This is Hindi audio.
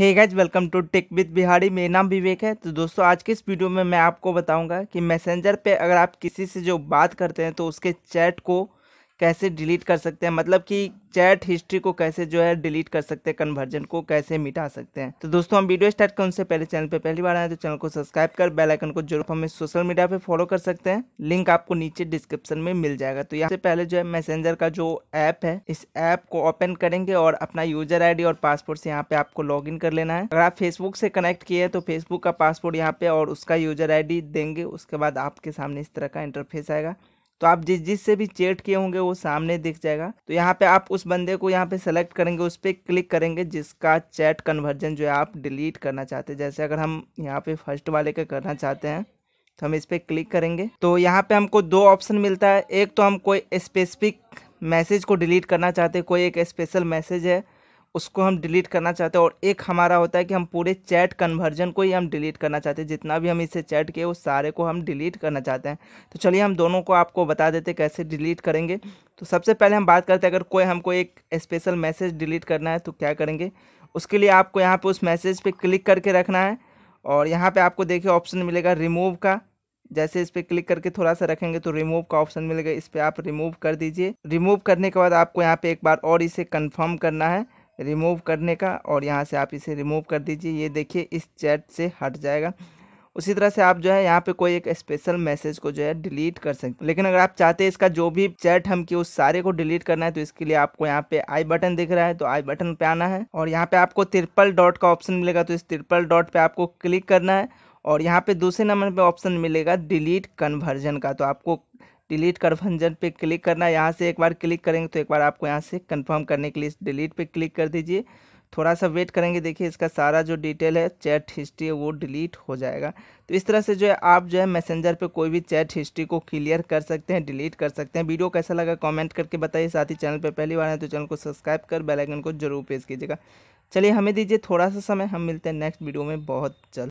hey guys welcome to tech with Bihari मेरा नाम विवेक है तो दोस्तों आज के इस वीडियो में मैं आपको बताऊंगा कि मैसेंजर पे अगर आप किसी से जो बात करते हैं तो उसके चैट को कैसे डिलीट कर सकते हैं मतलब कि चैट हिस्ट्री को कैसे जो है डिलीट कर सकते हैं कन्वर्जन को कैसे मिटा सकते हैं तो दोस्तों हम वीडियो स्टार्ट करें उससे पहले चैनल पे पहली बार आए तो चैनल को सब्सक्राइब कर बेल आइकन को जरूर हमें सोशल मीडिया पे फॉलो कर सकते हैं लिंक आपको नीचे डिस्क्रिप्शन में मिल जाएगा तो यहाँ से पहले जो है मैसेंजर का जो ऐप है इस ऐप को ओपन करेंगे और अपना यूजर आई और पासपोर्ट से यहाँ पे आपको लॉग कर लेना है अगर आप फेसबुक से कनेक्ट किए हैं तो फेसबुक का पासपोर्ट यहाँ पे और उसका यूजर आई देंगे उसके बाद आपके सामने इस तरह का इंटरफेस आएगा तो आप जिस जिस से भी चैट किए होंगे वो सामने दिख जाएगा तो यहाँ पे आप उस बंदे को यहाँ पे सेलेक्ट करेंगे उस पर क्लिक करेंगे जिसका चैट कन्वर्जन जो है आप डिलीट करना चाहते हैं जैसे अगर हम यहाँ पे फर्स्ट वाले का करना चाहते हैं तो हम इस पर क्लिक करेंगे तो यहाँ पे हमको दो ऑप्शन मिलता है एक तो हम कोई स्पेसिफिक मैसेज को डिलीट करना चाहते हैं कोई एक स्पेशल मैसेज है उसको हम डिलीट करना चाहते हैं और एक हमारा होता है कि हम पूरे चैट कन्वर्जन को ही हम डिलीट करना चाहते हैं जितना भी हम इसे चैट किए उस सारे को हम डिलीट करना चाहते हैं तो चलिए हम दोनों को आपको बता देते कैसे डिलीट करेंगे तो सबसे पहले हम बात करते हैं अगर कोई हमको एक स्पेशल मैसेज डिलीट करना है तो क्या करेंगे उसके लिए आपको यहाँ पर उस मैसेज पर क्लिक करके रखना है और यहाँ पर आपको देखिए ऑप्शन मिलेगा रिमूव का जैसे इस पर क्लिक करके थोड़ा सा रखेंगे तो रिमूव का ऑप्शन मिलेगा इस पर आप रिमूव कर दीजिए रिमूव करने के बाद आपको यहाँ पे एक बार और इसे कंफर्म करना है रिमूव करने का और यहाँ से आप इसे रिमूव कर दीजिए ये देखिए इस चैट से हट जाएगा उसी तरह से आप जो है यहाँ पे कोई एक स्पेशल मैसेज को जो है डिलीट कर सकते हैं लेकिन अगर आप चाहते हैं इसका जो भी चैट हम किए उस सारे को डिलीट करना है तो इसके लिए आपको यहाँ पे आई बटन दिख रहा है तो आई बटन पे आना है और यहाँ पे आपको त्रिपल डॉट का ऑप्शन मिलेगा तो इस त्रिपल डॉट पे आपको क्लिक करना है और यहाँ पे दूसरे नंबर पर ऑप्शन मिलेगा डिलीट कन्वर्जन का तो आपको डिलीट कन्वर्जन पे क्लिक करना यहाँ से एक बार क्लिक करेंगे तो एक बार आपको यहाँ से कंफर्म करने के लिए डिलीट पे क्लिक कर दीजिए थोड़ा सा वेट करेंगे देखिए इसका सारा जो डिटेल है चैट हिस्ट्री है वो डिलीट हो जाएगा तो इस तरह से जो है आप जो है मैसेंजर पे कोई भी चैट हिस्ट्री को क्लियर कर सकते हैं डिलीट कर सकते हैं वीडियो कैसा लगा कमेंट करके बताइए साथ ही चैनल पे पहली बार है तो चैनल को सब्सक्राइब कर बेलाइकन को जरूर प्रेस कीजिएगा चलिए हमें दीजिए थोड़ा सा समय हम मिलते हैं नेक्स्ट वीडियो में बहुत जल्द